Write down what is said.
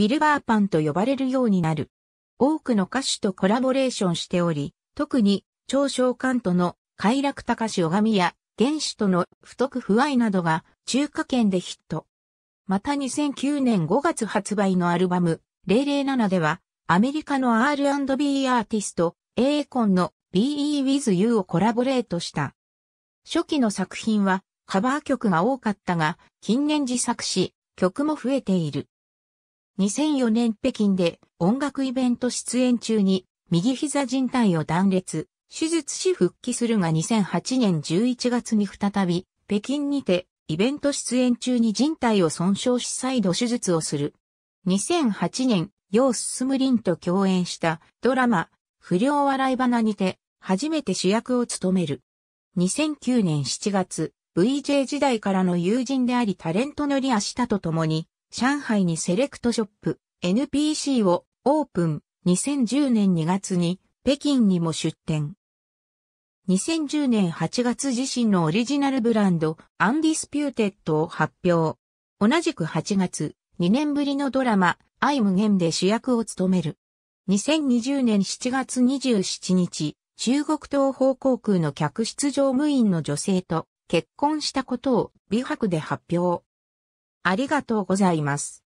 ウィルバーパンと呼ばれるようになる。多くの歌手とコラボレーションしており、特に、長小関との快楽高志拝みや、原始との太く不愛などが中華圏でヒット。また2009年5月発売のアルバム、007では、アメリカの R&B アーティスト、A ーコンの BE with You をコラボレートした。初期の作品はカバー曲が多かったが、近年自作し、曲も増えている。2004年北京で音楽イベント出演中に右膝靭帯を断裂、手術し復帰するが2008年11月に再び北京にてイベント出演中に靭帯を損傷し再度手術をする。2008年、ム進ンと共演したドラマ、不良笑い花にて初めて主役を務める。2009年7月、VJ 時代からの友人でありタレントのリアシタと共に上海にセレクトショップ NPC をオープン2010年2月に北京にも出店。2010年8月自身のオリジナルブランドアンディスピューテッドを発表。同じく8月、2年ぶりのドラマ愛無限で主役を務める。2020年7月27日、中国東方航空の客室乗務員の女性と結婚したことを美白で発表。ありがとうございます。